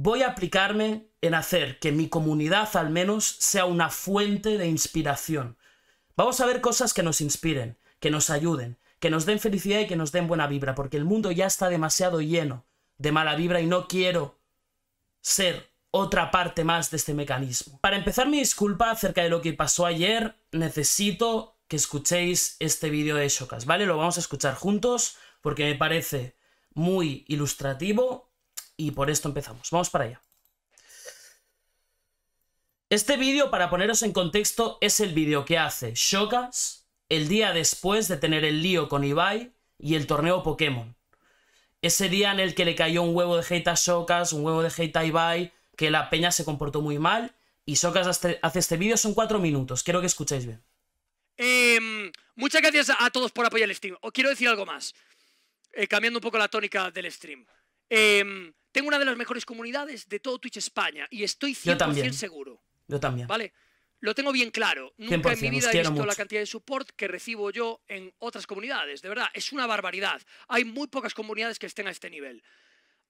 Voy a aplicarme en hacer que mi comunidad al menos sea una fuente de inspiración. Vamos a ver cosas que nos inspiren, que nos ayuden, que nos den felicidad y que nos den buena vibra, porque el mundo ya está demasiado lleno de mala vibra y no quiero ser otra parte más de este mecanismo. Para empezar mi disculpa acerca de lo que pasó ayer, necesito que escuchéis este vídeo de Shokas, ¿vale? Lo vamos a escuchar juntos porque me parece muy ilustrativo y por esto empezamos. Vamos para allá. Este vídeo, para poneros en contexto, es el vídeo que hace Shokas el día después de tener el lío con Ibai y el torneo Pokémon. Ese día en el que le cayó un huevo de hate Shokas, un huevo de hate Ibai, que la peña se comportó muy mal. Y Shokas hace este vídeo, son cuatro minutos. Quiero que escuchéis bien. Em, muchas gracias a todos por apoyar el stream. Os quiero decir algo más, eh, cambiando un poco la tónica del stream. Em, tengo una de las mejores comunidades de todo Twitch España y estoy 100% seguro. Yo también. ¿Vale? Lo tengo bien claro. Nunca en mi vida he visto la cantidad de support que recibo yo en otras comunidades. De verdad, es una barbaridad. Hay muy pocas comunidades que estén a este nivel.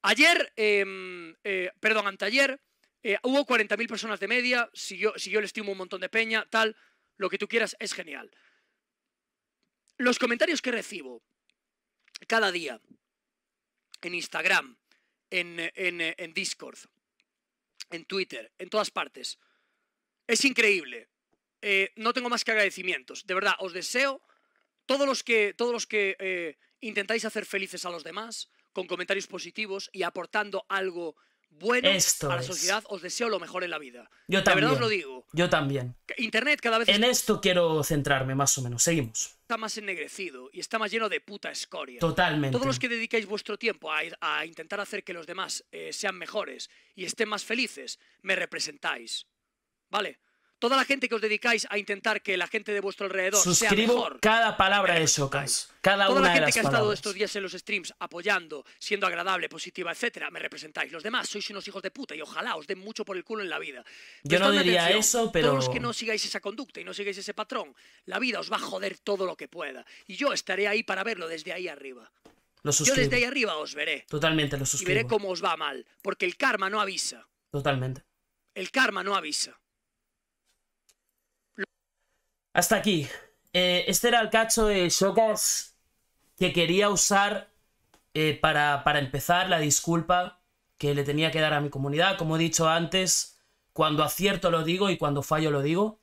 Ayer, em, eh, perdón, anteayer, eh, hubo 40.000 personas de media. Si yo, si yo le estimo un montón de peña, tal, lo que tú quieras es genial. Los comentarios que recibo cada día en Instagram, en, Discord, en Twitter, en todas partes. Es increíble. Eh, no tengo más que agradecimientos. De verdad, os deseo todos los que, todos los que eh, intentáis hacer felices a los demás con comentarios positivos y aportando algo bueno a la sociedad, os deseo lo mejor en la vida. Yo de también. verdad os lo digo. Yo también. Internet cada vez... En esto quiero centrarme, más o menos. Seguimos está más ennegrecido y está más lleno de puta escoria. Totalmente. Todos los que dedicáis vuestro tiempo a, intentar hacer que los demás eh, sean mejores y estén más felices, me representáis. ¿Vale? toda la gente que os dedicáis a intentar que la gente de vuestro alrededor sea mejor. cada palabra de Kais. Cada toda la gente que ha estado estos días en los streams apoyando, siendo agradable, positiva, etcétera, me representáis. Los demás sois unos hijos de puta y ojalá os den mucho por el culo en la vida. Yo no diría eso, pero todos los que no sigáis esa conducta y no sigáis ese patrón, la vida os va a joder todo lo que pueda y yo estaré ahí para verlo desde ahí arriba. yo desde ahí arriba os veré. Totalmente lo suscribo. Y veré cómo os va mal, porque el karma no avisa. Totalmente. El karma no avisa. Hasta aquí. Eh, este era el cacho de Shokas que quería usar eh, para, empezar la disculpa que le tenía que dar a mi comunidad. Como he dicho antes, cuando acierto lo digo y cuando fallo lo digo.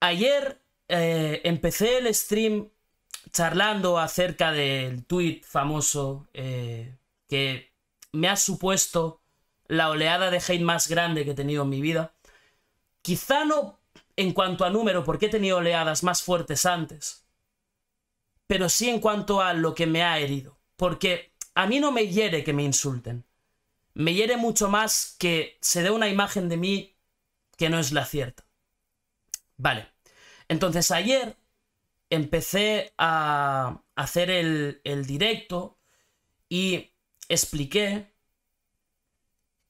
Ayer eh, empecé el stream charlando acerca del tuit famoso que me ha supuesto la oleada de hate más grande que he tenido en mi vida. Quizá no en cuanto a número porque he tenido oleadas más fuertes antes, pero sí en cuanto a lo que me ha herido, porque a mí no me hiere que me insulten, me hiere mucho más que se dé una imagen de mí que no es la cierta. Vale, entonces ayer empecé a hacer el, el directo y expliqué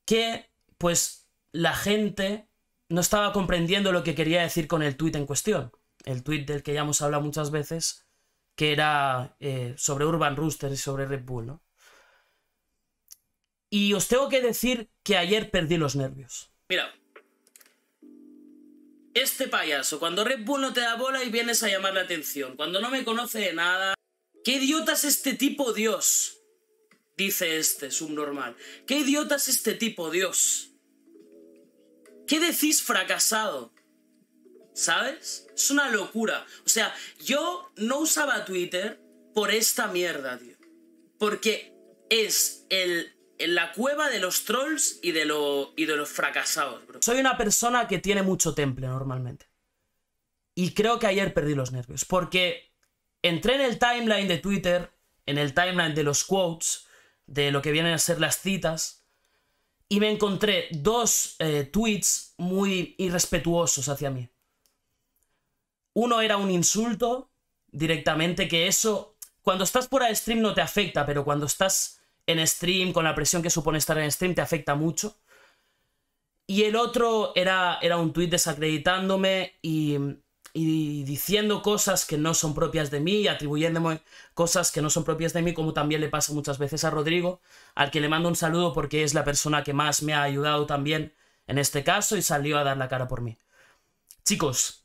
que pues la gente no estaba comprendiendo lo que quería decir con el tuit en cuestión. El tuit del que ya hemos hablado muchas veces, que era eh, sobre Urban Rooster y sobre Red Bull, ¿no? Y os tengo que decir que ayer perdí los nervios. Mira, este payaso, cuando Red Bull no te da bola y vienes a llamar la atención, cuando no me conoce de nada... ¿Qué idiota es este tipo, Dios? Dice este subnormal. ¿Qué idiota es este tipo, Dios? ¿Qué decís fracasado? ¿Sabes? Es una locura. O sea, yo no usaba Twitter por esta mierda, tío. Porque es el, la cueva de los trolls y de, y de los fracasados, bro. Soy una persona que tiene mucho temple normalmente. Y creo que ayer perdí los nervios. Porque entré en el timeline de Twitter, en el timeline de los quotes, de lo que vienen a ser las citas y me encontré dos eh, tweets muy irrespetuosos hacia mí. Uno era un insulto directamente, que eso, cuando estás por de stream no te afecta, pero cuando estás en stream, con la presión que supone estar en stream, te afecta mucho. Y el otro era, era un tweet desacreditándome y y diciendo cosas que no son propias de mí y atribuyéndome cosas que no son propias de mí, como también le pasa muchas veces a Rodrigo, al que le mando un saludo porque es la persona que más me ha ayudado también en este caso y salió a dar la cara por mí. Chicos,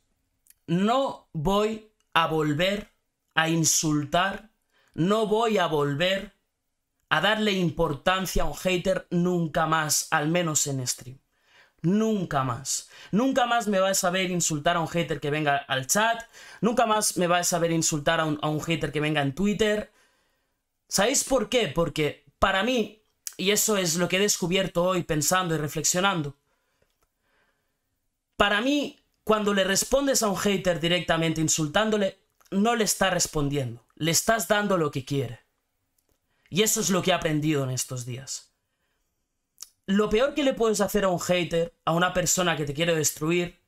no voy a volver a insultar, no voy a volver a darle importancia a un hater nunca más, al menos en stream. Nunca más. Nunca más me vas a ver insultar a un hater que venga al chat. Nunca más me vas a ver insultar a un, a un hater que venga en Twitter. ¿Sabéis por qué? Porque para mí, y eso es lo que he descubierto hoy pensando y reflexionando, para mí, cuando le respondes a un hater directamente insultándole, no le estás respondiendo, le estás dando lo que quiere. Y eso es lo que he aprendido en estos días lo peor que le puedes hacer a un hater, a una persona que te quiere destruir,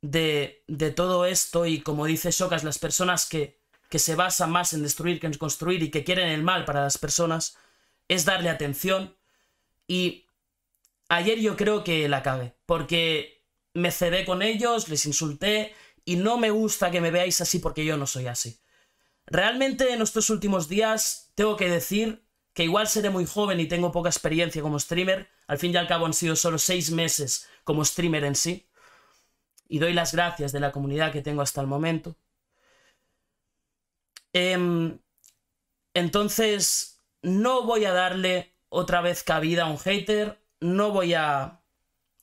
de, todo esto, y como dice Shokas, las personas que, que se basan más en destruir que en construir y que quieren el mal para las personas, es darle atención. Y ayer yo creo que la cagué, porque me cedé con ellos, les insulté, y no me gusta que me veáis así porque yo no soy así. Realmente en estos últimos días tengo que decir que igual seré muy joven y tengo poca experiencia como streamer, al fin y al cabo han sido solo seis meses como streamer en sí, y doy las gracias de la comunidad que tengo hasta el momento. Em, entonces, no voy a darle otra vez cabida a un hater, no voy a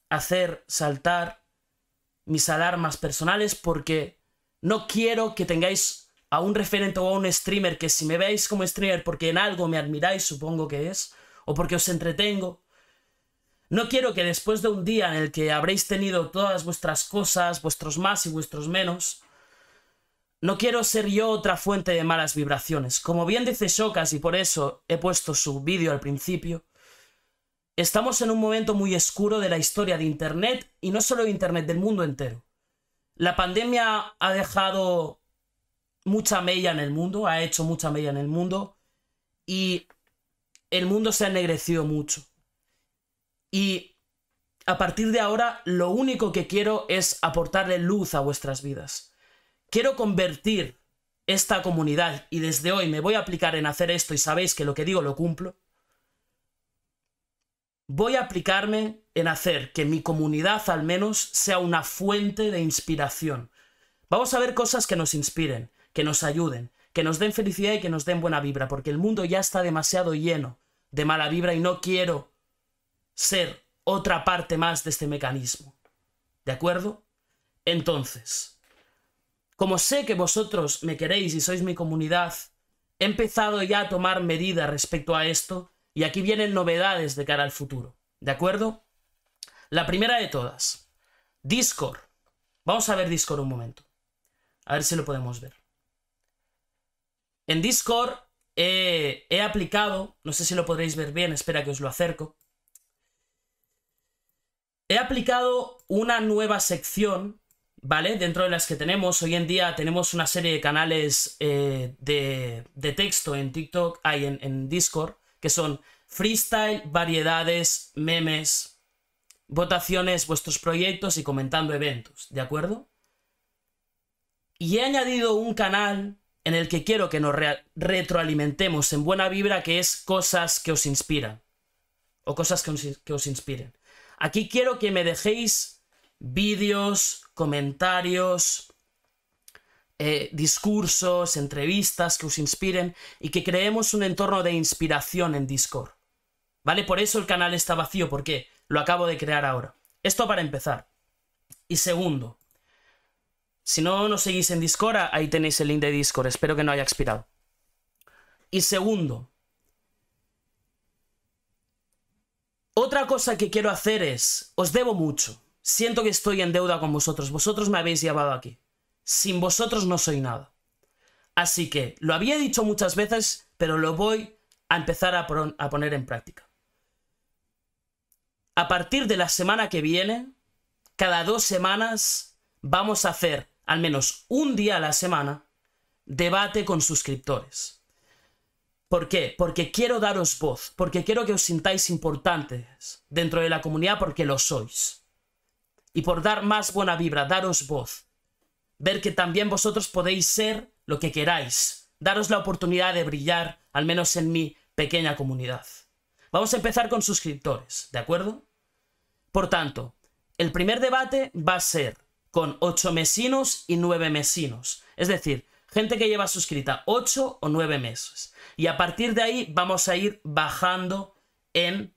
hacer saltar mis alarmas personales porque no quiero que tengáis a un referente o a un streamer que si me veis como streamer porque en algo me admiráis, supongo que es, o porque os entretengo, no quiero que después de un día en el que habréis tenido todas vuestras cosas, vuestros más y vuestros menos, no quiero ser yo otra fuente de malas vibraciones. Como bien dice Shokas, y por eso he puesto su vídeo al principio, estamos en un momento muy oscuro de la historia de Internet, y no solo de Internet, del mundo entero. La pandemia ha dejado mucha mella en el mundo, ha hecho mucha mella en el mundo y el mundo se ha ennegrecido mucho. Y a partir de ahora lo único que quiero es aportarle luz a vuestras vidas. Quiero convertir esta comunidad y desde hoy me voy a aplicar en hacer esto y sabéis que lo que digo lo cumplo. Voy a aplicarme en hacer que mi comunidad al menos sea una fuente de inspiración. Vamos a ver cosas que nos inspiren que nos ayuden, que nos den felicidad y que nos den buena vibra, porque el mundo ya está demasiado lleno de mala vibra y no quiero ser otra parte más de este mecanismo. ¿De acuerdo? Entonces, como sé que vosotros me queréis y sois mi comunidad, he empezado ya a tomar medidas respecto a esto y aquí vienen novedades de cara al futuro. ¿De acuerdo? La primera de todas, Discord. Vamos a ver Discord un momento. A ver si lo podemos ver. En Discord he, aplicado, no sé si lo podréis ver bien, espera que os lo acerco. He aplicado una nueva sección ¿vale? Dentro de las que tenemos, hoy en día tenemos una serie de canales eh, de, texto en TikTok, hay en, Discord, que son freestyle, variedades, memes, votaciones, vuestros proyectos y comentando eventos, ¿de acuerdo? Y he añadido un canal en el que quiero que nos retroalimentemos en buena vibra, que es cosas que os inspiran. O cosas que os, inspiren. Aquí quiero que me dejéis vídeos, comentarios, eh, discursos, entrevistas que os inspiren y que creemos un entorno de inspiración en Discord. ¿Vale? Por eso el canal está vacío, porque lo acabo de crear ahora. Esto para empezar. Y segundo, si no nos seguís en Discord, ah, ahí tenéis el link de Discord. Espero que no haya expirado. Y segundo, otra cosa que quiero hacer es, os debo mucho. Siento que estoy en deuda con vosotros. Vosotros me habéis llevado aquí. Sin vosotros no soy nada. Así que lo había dicho muchas veces, pero lo voy a empezar a, a poner en práctica. A partir de la semana que viene, cada dos semanas vamos a hacer al menos un día a la semana, debate con suscriptores. ¿Por qué? Porque quiero daros voz, porque quiero que os sintáis importantes dentro de la comunidad porque lo sois. Y por dar más buena vibra, daros voz, ver que también vosotros podéis ser lo que queráis, daros la oportunidad de brillar, al menos en mi pequeña comunidad. Vamos a empezar con suscriptores, ¿de acuerdo? Por tanto, el primer debate va a ser con 8 mesinos y 9 mesinos. Es decir, gente que lleva suscrita 8 o 9 meses. Y a partir de ahí vamos a ir bajando en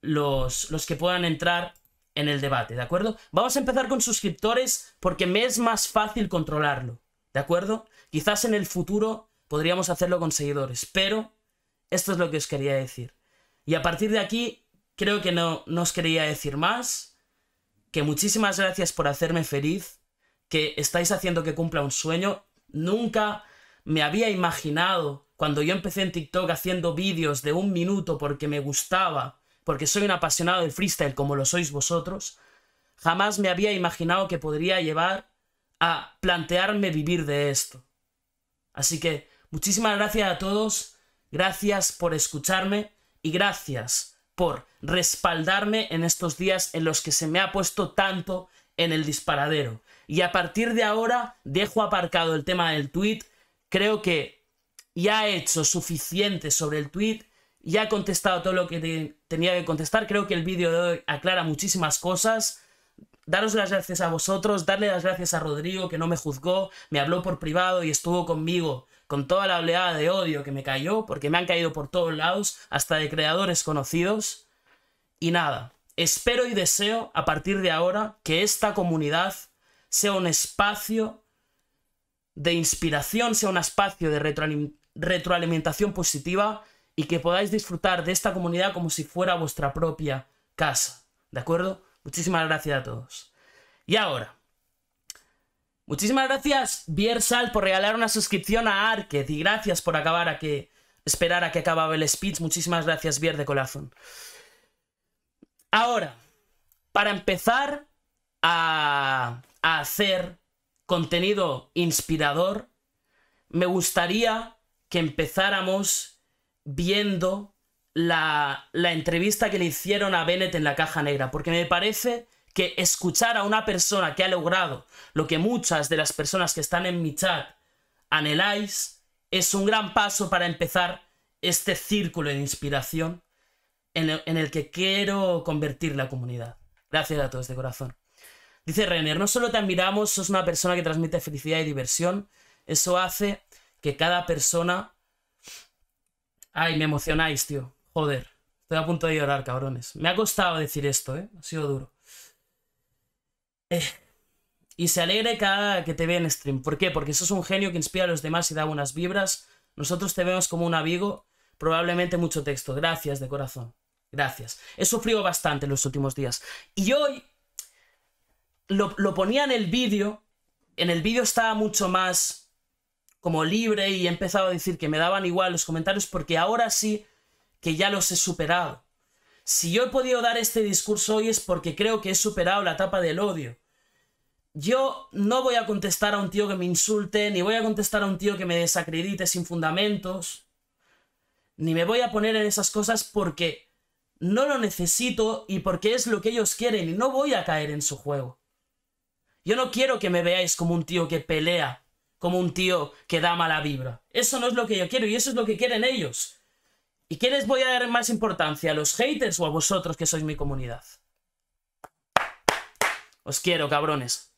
los, que puedan entrar en el debate, ¿de acuerdo? Vamos a empezar con suscriptores porque me es más fácil controlarlo, ¿de acuerdo? Quizás en el futuro podríamos hacerlo con seguidores, pero esto es lo que os quería decir. Y a partir de aquí, creo que no os quería decir más que muchísimas gracias por hacerme feliz, que estáis haciendo que cumpla un sueño. Nunca me había imaginado cuando yo empecé en TikTok haciendo vídeos de un minuto porque me gustaba, porque soy un apasionado del freestyle como lo sois vosotros, jamás me había imaginado que podría llevar a plantearme vivir de esto. Así que muchísimas gracias a todos, gracias por escucharme y gracias por respaldarme en estos días en los que se me ha puesto tanto en el disparadero. Y a partir de ahora dejo aparcado el tema del tweet. Creo que ya he hecho suficiente sobre el tweet, ya he contestado todo lo que tenía que contestar. Creo que el vídeo de hoy aclara muchísimas cosas daros las gracias a vosotros, darle las gracias a Rodrigo que no me juzgó, me habló por privado y estuvo conmigo con toda la oleada de odio que me cayó, porque me han caído por todos lados, hasta de creadores conocidos. Y nada, espero y deseo a partir de ahora que esta comunidad sea un espacio de inspiración, sea un espacio de retroalimentación positiva y que podáis disfrutar de esta comunidad como si fuera vuestra propia casa. ¿De acuerdo? Muchísimas gracias a todos. Y ahora, Muchísimas gracias, Biersal, por regalar una suscripción a ARKED. Y gracias por acabar a que. Esperar a que acababa el speech. Muchísimas gracias, Bier de corazón. Ahora, para empezar a, a hacer contenido inspirador, me gustaría que empezáramos viendo la, la entrevista que le hicieron a Bennett en la caja negra, porque me parece que escuchar a una persona que ha logrado lo que muchas de las personas que están en mi chat anheláis es un gran paso para empezar este círculo de inspiración en el, que quiero convertir la comunidad. Gracias a todos de corazón. Dice Renner, no solo te admiramos, sos una persona que transmite felicidad y diversión, eso hace que cada persona... Ay, me emocionáis, tío. Joder. Estoy a punto de llorar, cabrones. Me ha costado decir esto, ¿eh? Ha sido duro y se alegre cada que te ve en stream. ¿Por qué? Porque sos un genio que inspira a los demás y da buenas vibras. Nosotros te vemos como un amigo, probablemente mucho texto. Gracias de corazón. Gracias. He sufrido bastante en los últimos días. Y hoy lo, lo ponía en el vídeo. En el vídeo estaba mucho más como libre y he empezado a decir que me daban igual los comentarios porque ahora sí que ya los he superado. Si yo he podido dar este discurso hoy es porque creo que he superado la etapa del odio yo no voy a contestar a un tío que me insulte, ni voy a contestar a un tío que me desacredite sin fundamentos, ni me voy a poner en esas cosas porque no lo necesito y porque es lo que ellos quieren y no voy a caer en su juego. Yo no quiero que me veáis como un tío que pelea, como un tío que da mala vibra. Eso no es lo que yo quiero y eso es lo que quieren ellos. ¿Y qué les voy a dar más importancia, a los haters o a vosotros que sois mi comunidad? Os quiero, cabrones.